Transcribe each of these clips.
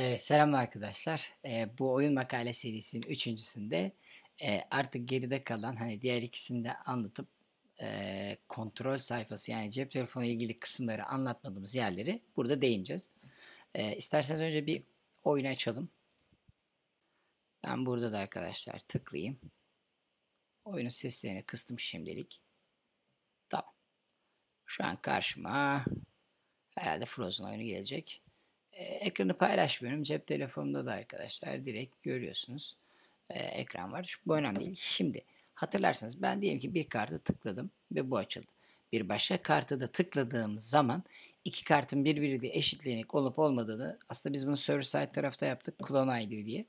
E, selam arkadaşlar. E, bu oyun makale serisinin üçüncüsünde e, artık geride kalan hani diğer ikisini de anlatıp e, kontrol sayfası yani cep telefonu ilgili kısımları anlatmadığımız yerleri burada değineceğiz. E, isterseniz önce bir oyun açalım. Ben burada da arkadaşlar tıklayayım. Oyunun seslerini kıstım şimdilik. Tamam. Şu an karşıma herhalde Frozen oyunu gelecek. Ee, ekranı paylaşmıyorum. Cep telefonumda da arkadaşlar direkt görüyorsunuz. E, ekran var. Şu, bu önemli değil. Şimdi hatırlarsanız ben diyelim ki bir kartı tıkladım ve bu açıldı. Bir başka kartı da tıkladığım zaman iki kartın birbiriyle eşitliğini olup olmadığını aslında biz bunu server side tarafta yaptık clone ID diye.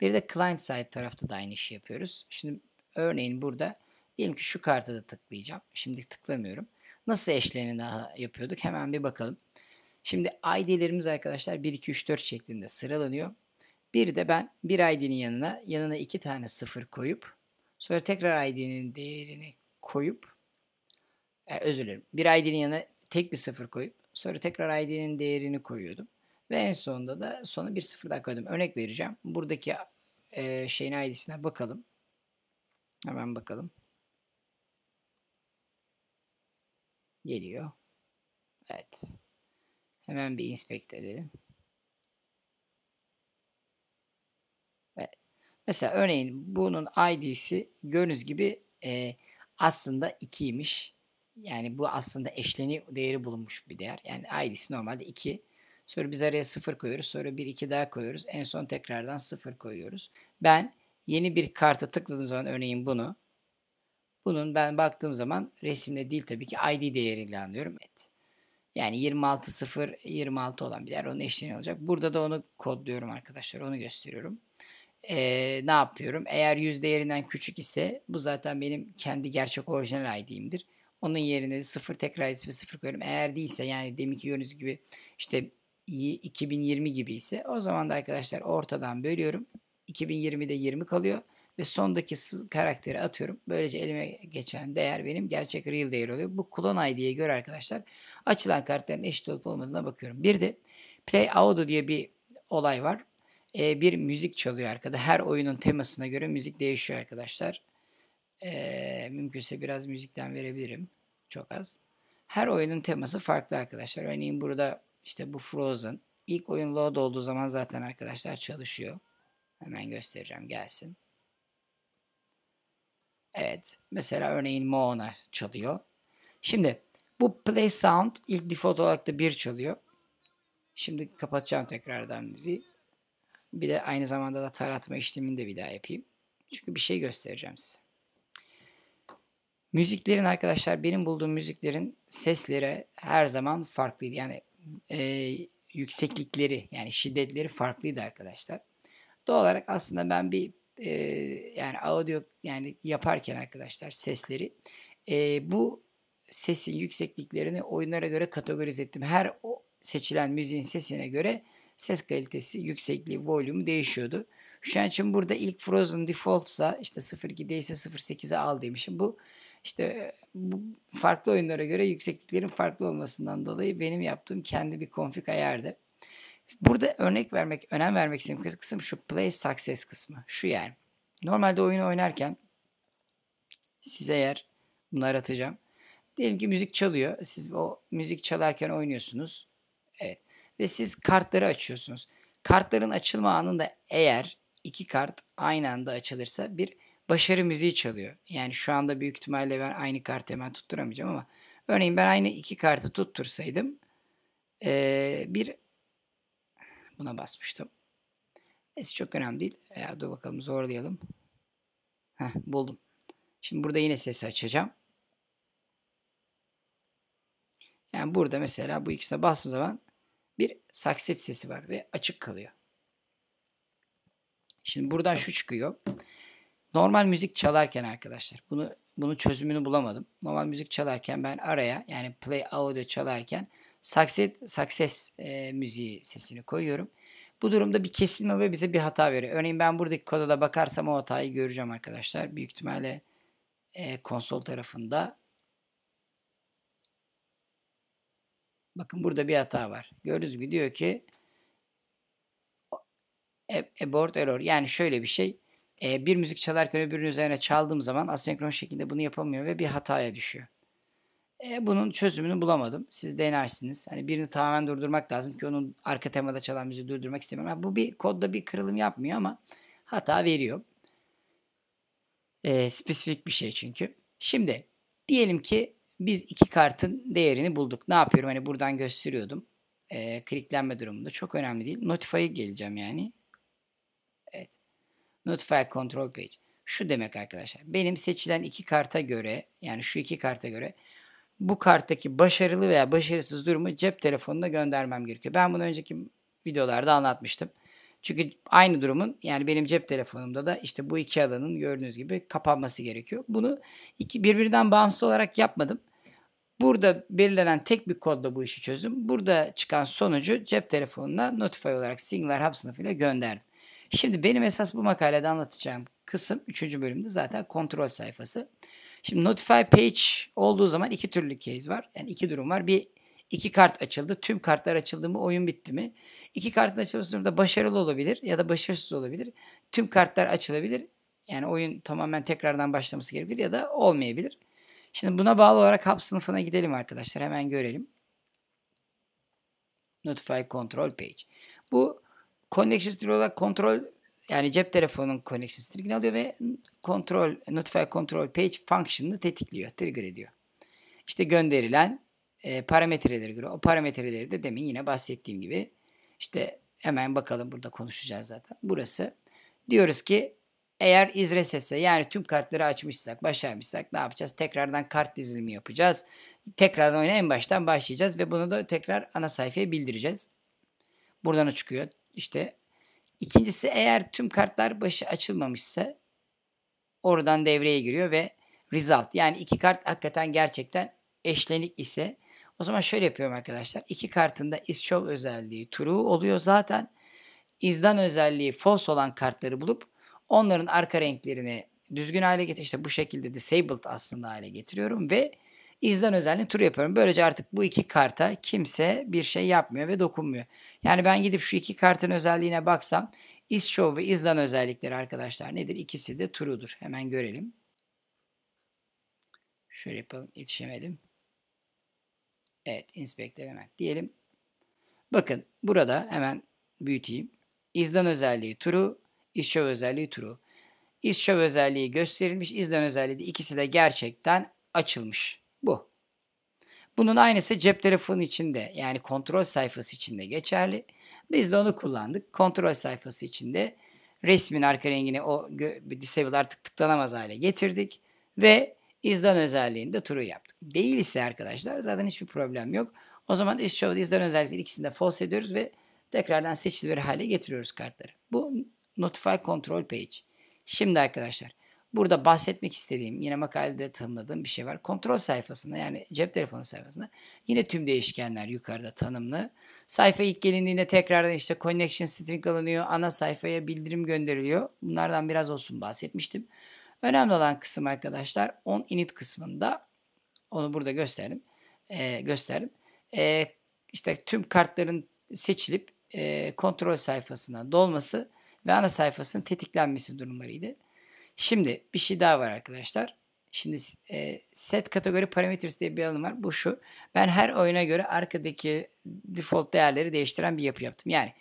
Bir de client side tarafta da aynı işi yapıyoruz. Şimdi örneğin burada diyelim ki şu kartı da tıklayacağım. Şimdi tıklamıyorum. Nasıl eşlerini daha yapıyorduk? Hemen bir bakalım. Şimdi ID'lerimiz arkadaşlar 1, 2, 3, 4 şeklinde sıralanıyor. Bir de ben bir ID'nin yanına yanına iki tane sıfır koyup sonra tekrar ID'nin değerini koyup e, özür dilerim. Bir ID'nin yanına tek bir sıfır koyup sonra tekrar ID'nin değerini koyuyordum. Ve en sonunda da sona bir sıfır daha koydum. Örnek vereceğim. Buradaki e, şeyin ID'sine bakalım. Hemen bakalım. Geliyor. Evet. Hemen bir inspect edelim. Evet. Mesela örneğin bunun id'si gördüğünüz gibi e, aslında 2'ymiş. Yani bu aslında eşleni değeri bulunmuş bir değer. Yani id'si normalde 2. Sonra biz araya 0 koyuyoruz. Sonra 1 2 daha koyuyoruz. En son tekrardan 0 koyuyoruz. Ben yeni bir kartı tıkladığım zaman örneğin bunu. Bunun ben baktığım zaman resimle değil tabii ki id değeriyle anlıyorum. Evet. Yani 26.0 26 olan bir değer onun eşliğini olacak. Burada da onu kodluyorum arkadaşlar. Onu gösteriyorum. Ee, ne yapıyorum? Eğer yüz değerinden küçük ise bu zaten benim kendi gerçek orijinal ID'imdir. Onun yerine 0 tekrar ve 0 koyuyorum. Eğer değilse yani deminki gördüğünüz gibi işte 2020 gibi ise o zaman da arkadaşlar ortadan bölüyorum. 2020'de 20 kalıyor ve sondaki karakteri atıyorum. Böylece elime geçen değer benim gerçek real değer oluyor. Bu klon ID'ye göre arkadaşlar açılan kartların eşit olup olmadığına bakıyorum. Bir de Play Audio diye bir olay var. Ee, bir müzik çalıyor arkada. Her oyunun temasına göre müzik değişiyor arkadaşlar. Ee, mümkünse biraz müzikten verebilirim. Çok az. Her oyunun teması farklı arkadaşlar. Örneğin burada işte bu Frozen. İlk oyun load olduğu zaman zaten arkadaşlar çalışıyor. Hemen göstereceğim gelsin. Evet. Mesela örneğin Moana çalıyor. Şimdi bu play sound ilk default olarak da bir çalıyor. Şimdi kapatacağım tekrardan müziği. Bir de aynı zamanda da taratma işlemini de bir daha yapayım. Çünkü bir şey göstereceğim size. Müziklerin arkadaşlar benim bulduğum müziklerin sesleri her zaman farklıydı. Yani e, yükseklikleri yani şiddetleri farklıydı arkadaşlar. Doğal olarak aslında ben bir e, yani audio yani yaparken arkadaşlar sesleri e, bu sesin yüksekliklerini oyunlara göre kategorize ettim. Her o seçilen müziğin sesine göre ses kalitesi, yüksekliği, volümü değişiyordu. Şu an için burada ilk Frozen Default'sa işte 0.2'deyse 0.8'e al demişim. Bu işte bu farklı oyunlara göre yüksekliklerin farklı olmasından dolayı benim yaptığım kendi bir konfig ayardı. Burada örnek vermek, önem vermek istediğim kısım şu play success kısmı. Şu yer. Normalde oyunu oynarken size eğer bunları atacağım. Diyelim ki müzik çalıyor. Siz o müzik çalarken oynuyorsunuz. Evet. Ve siz kartları açıyorsunuz. Kartların açılma anında eğer iki kart aynı anda açılırsa bir başarı müziği çalıyor. Yani şu anda büyük ihtimalle ben aynı kartı hemen tutturamayacağım ama örneğin ben aynı iki kartı tuttursaydım ee, bir Buna basmıştım. Neyse çok önemli değil. E, dur bakalım zorlayalım. Heh, buldum. Şimdi burada yine sesi açacağım. Yani burada mesela bu ikisine bastığım zaman bir sakset sesi var ve açık kalıyor. Şimdi buradan şu çıkıyor. Normal müzik çalarken arkadaşlar bunu bunun çözümünü bulamadım. Normal müzik çalarken ben araya yani play audio çalarken success, success e, müziği sesini koyuyorum. Bu durumda bir kesilme ve bize bir hata veriyor. Örneğin ben buradaki koda da bakarsam o hatayı göreceğim arkadaşlar. Büyük ihtimalle e, konsol tarafında bakın burada bir hata var. Gördüğünüz gibi diyor ki e, abort error yani şöyle bir şey e, bir müzik çalarken öbürünün üzerine çaldığım zaman asenkron şekilde bunu yapamıyor ve bir hataya düşüyor. E, bunun çözümünü bulamadım. Siz denersiniz. Hani birini tamamen durdurmak lazım ki onun arka temada çalan müziği durdurmak istemem. Bu bir kodda bir kırılım yapmıyor ama hata veriyor. E, spesifik bir şey çünkü. Şimdi diyelim ki biz iki kartın değerini bulduk. Ne yapıyorum? Hani buradan gösteriyordum. E, kliklenme durumunda çok önemli değil. Notify'a geleceğim yani. Evet. Notify Control Page. Şu demek arkadaşlar. Benim seçilen iki karta göre yani şu iki karta göre bu karttaki başarılı veya başarısız durumu cep telefonuna göndermem gerekiyor. Ben bunu önceki videolarda anlatmıştım. Çünkü aynı durumun yani benim cep telefonumda da işte bu iki alanın gördüğünüz gibi kapanması gerekiyor. Bunu iki, birbirinden bağımsız olarak yapmadım. Burada belirlenen tek bir kodla bu işi çözdüm. Burada çıkan sonucu cep telefonuna Notify olarak Singular Hub sınıfıyla gönderdim. Şimdi benim esas bu makalede anlatacağım kısım 3. bölümde zaten kontrol sayfası. Şimdi notify page olduğu zaman iki türlü case var. Yani iki durum var. Bir iki kart açıldı. Tüm kartlar açıldı mı oyun bitti mi? İki kartın açılması durumda başarılı olabilir ya da başarısız olabilir. Tüm kartlar açılabilir. Yani oyun tamamen tekrardan başlaması gerekir ya da olmayabilir. Şimdi buna bağlı olarak hap sınıfına gidelim arkadaşlar. Hemen görelim. Notify Control Page. Bu Connection Style olarak kontrol yani cep telefonunun connection stringini alıyor ve kontrol notify control page function'ını tetikliyor, trigger ediyor. İşte gönderilen e, parametreleri göre o parametreleri de demin yine bahsettiğim gibi işte hemen bakalım burada konuşacağız zaten. Burası diyoruz ki eğer izresese yani tüm kartları açmışsak, başarmışsak ne yapacağız? Tekrardan kart dizilimi yapacağız. Tekrardan oyuna en baştan başlayacağız ve bunu da tekrar ana sayfaya bildireceğiz. Buradan çıkıyor. İşte İkincisi eğer tüm kartlar başı açılmamışsa oradan devreye giriyor ve result yani iki kart hakikaten gerçekten eşlenik ise o zaman şöyle yapıyorum arkadaşlar. İki kartında is show özelliği true oluyor zaten. Is'dan özelliği false olan kartları bulup onların arka renklerini düzgün hale getir. İşte bu şekilde disabled aslında hale getiriyorum ve izlen özelliğini tur yapıyorum. Böylece artık bu iki karta kimse bir şey yapmıyor ve dokunmuyor. Yani ben gidip şu iki kartın özelliğine baksam iz show ve izlen özellikleri arkadaşlar nedir? İkisi de turudur. Hemen görelim. Şöyle yapalım. Yetişemedim. Evet. Inspect element diyelim. Bakın burada hemen büyüteyim. İzlen özelliği turu, İz show özelliği turu, İz show özelliği gösterilmiş. İzlen özelliği de ikisi de gerçekten açılmış bu. Bunun aynısı cep telefonu içinde yani kontrol sayfası içinde geçerli. Biz de onu kullandık. Kontrol sayfası içinde resmin arka rengini o disable artık tıklanamaz hale getirdik ve izlen özelliğinde turu yaptık. Değil ise arkadaşlar zaten hiçbir problem yok. O zaman is show'da izlen özellikleri ikisini de false ediyoruz ve tekrardan seçilir hale getiriyoruz kartları. Bu notify control page. Şimdi arkadaşlar Burada bahsetmek istediğim yine makalede tanımladığım bir şey var. Kontrol sayfasında yani cep telefonu sayfasında yine tüm değişkenler yukarıda tanımlı. Sayfa ilk gelindiğinde tekrardan işte connection string alınıyor. Ana sayfaya bildirim gönderiliyor. Bunlardan biraz olsun bahsetmiştim. Önemli olan kısım arkadaşlar on init kısmında onu burada gösterdim. E, gösterdim. E, işte tüm kartların seçilip e, kontrol sayfasına dolması ve ana sayfasının tetiklenmesi durumlarıydı. Şimdi bir şey daha var arkadaşlar. Şimdi e, set kategori parameters diye bir alan var. Bu şu. Ben her oyuna göre arkadaki default değerleri değiştiren bir yapı yaptım. Yani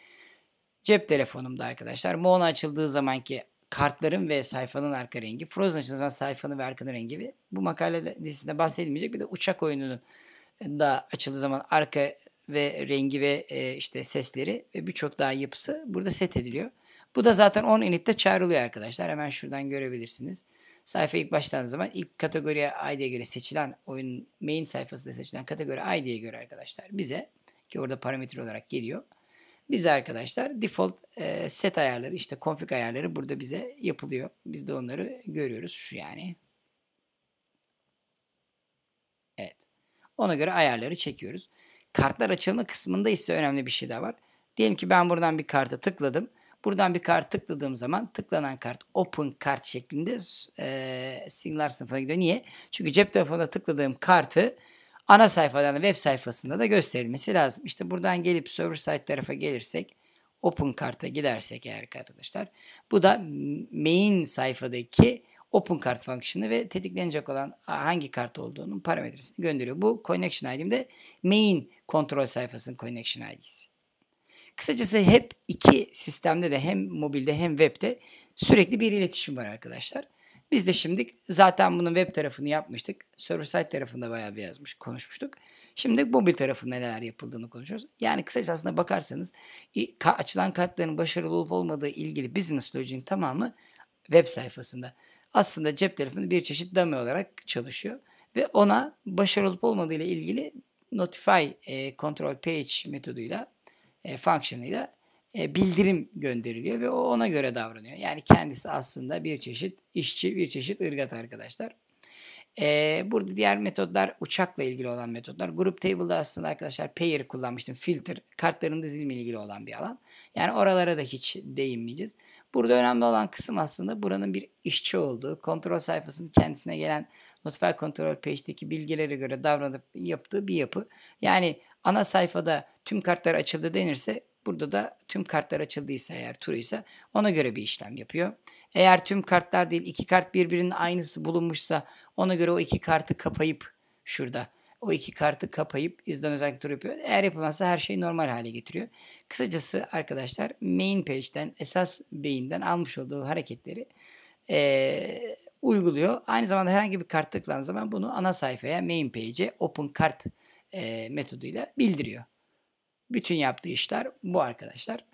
cep telefonumda arkadaşlar Moğna açıldığı zamanki kartların ve sayfanın arka rengi, Frozen açıldığı zaman sayfanın ve arkanın rengi gibi. Bu makale dizisinde bahsedilmeyecek. Bir de uçak oyununun da açıldığı zaman arka ve rengi ve e, işte sesleri ve birçok daha yapısı burada set ediliyor. Bu da zaten 10 initte çağrılıyor arkadaşlar. Hemen şuradan görebilirsiniz. Sayfa ilk baştan zaman ilk kategoriye ID'ye göre seçilen oyun main sayfası da seçilen kategori ID'ye göre arkadaşlar bize ki orada parametre olarak geliyor. Bize arkadaşlar default e, set ayarları işte config ayarları burada bize yapılıyor. Biz de onları görüyoruz şu yani. Evet. Ona göre ayarları çekiyoruz. Kartlar açılma kısmında ise önemli bir şey daha var. Diyelim ki ben buradan bir karta tıkladım. Buradan bir kart tıkladığım zaman tıklanan kart open kart şeklinde e, signal sınıfına gidiyor. Niye? Çünkü cep telefonuna tıkladığım kartı ana sayfadan web sayfasında da gösterilmesi lazım. İşte buradan gelip server side tarafa gelirsek open karta gidersek eğer arkadaşlar bu da main sayfadaki open kart fonksiyonu ve tetiklenecek olan hangi kart olduğunun parametresini gönderiyor. Bu connection ID'im de main kontrol sayfasının connection ID'si. Kısacası hep iki sistemde de hem mobilde hem webde sürekli bir iletişim var arkadaşlar. Biz de şimdi zaten bunun web tarafını yapmıştık. Server side tarafında bayağı bir yazmış, konuşmuştuk. Şimdi mobil tarafında neler yapıldığını konuşuyoruz. Yani kısaca aslında bakarsanız açılan kartların başarılı olup olmadığı ilgili business logic'in tamamı web sayfasında. Aslında cep telefonu bir çeşit dummy olarak çalışıyor. Ve ona başarılı olup olmadığı ile ilgili notify e, control page metoduyla e, function'ıyla e, bildirim gönderiliyor ve o ona göre davranıyor. Yani kendisi aslında bir çeşit işçi, bir çeşit ırgat arkadaşlar. Ee, burada diğer metodlar uçakla ilgili olan metodlar. Group Table'da aslında arkadaşlar pair kullanmıştım. Filter. Kartların dizilimi ile ilgili olan bir alan. Yani oralara da hiç değinmeyeceğiz. Burada önemli olan kısım aslında buranın bir işçi olduğu, kontrol sayfasının kendisine gelen notify control page'deki bilgilere göre davranıp yaptığı bir yapı. Yani ana sayfada tüm kartlar açıldı denirse burada da tüm kartlar açıldıysa eğer turuysa ona göre bir işlem yapıyor. Eğer tüm kartlar değil iki kart birbirinin aynısı bulunmuşsa ona göre o iki kartı kapayıp şurada o iki kartı kapayıp izden özellik tur yapıyor. Eğer yapılmazsa her şeyi normal hale getiriyor. Kısacası arkadaşlar main page'den esas beyinden almış olduğu hareketleri ee, uyguluyor. Aynı zamanda herhangi bir kart tıklandığı zaman bunu ana sayfaya main page'e open kart e, metoduyla bildiriyor. Bütün yaptığı işler bu arkadaşlar.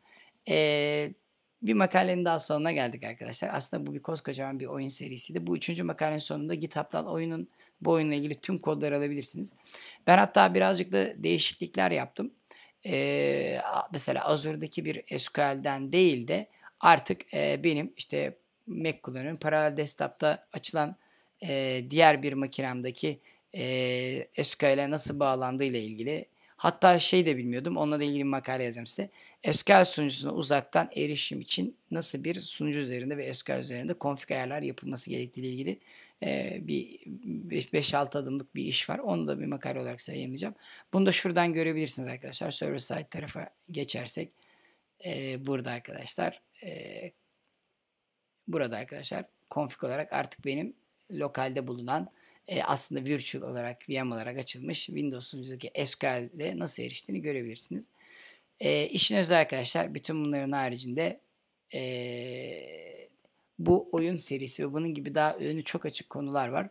Eee bir makalenin daha sonuna geldik arkadaşlar. Aslında bu bir koskocaman bir oyun serisiydi. Bu üçüncü makalenin sonunda GitHub'dan oyunun bu oyunla ilgili tüm kodları alabilirsiniz. Ben hatta birazcık da değişiklikler yaptım. Ee, mesela Azure'daki bir SQL'den değil de artık e, benim işte Mac kullanıyorum. Paralel desktop'ta açılan e, diğer bir makinemdeki e, SQL'e nasıl bağlandığı ile ilgili Hatta şey de bilmiyordum. Onunla da ilgili bir makale yazacağım size. SQL sunucusuna uzaktan erişim için nasıl bir sunucu üzerinde ve SQL üzerinde konfig ayarlar yapılması gerektiği ile ilgili e, bir 5-6 adımlık bir iş var. Onu da bir makale olarak size yayınlayacağım. Bunu da şuradan görebilirsiniz arkadaşlar. Server side tarafa geçersek e, burada arkadaşlar e, burada arkadaşlar konfig olarak artık benim lokalde bulunan e, aslında virtual olarak VM olarak açılmış Windows'unuzdaki SQL'de nasıl eriştiğini görebilirsiniz. E, işin özü arkadaşlar bütün bunların haricinde e, bu oyun serisi ve bunun gibi daha önü çok açık konular var.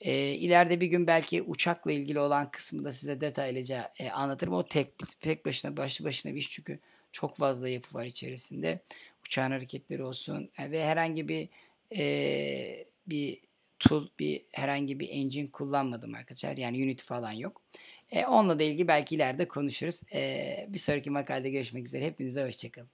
E, ileride bir gün belki uçakla ilgili olan kısmı da size detaylıca e, anlatırım. O tek tek başına başlı başına bir iş çünkü çok fazla yapı var içerisinde. Uçağın hareketleri olsun ve herhangi bir e, bir tool bir herhangi bir engine kullanmadım arkadaşlar. Yani Unity falan yok. E, onunla da ilgili belki ileride konuşuruz. E, bir sonraki makalede görüşmek üzere. Hepinize hoşçakalın.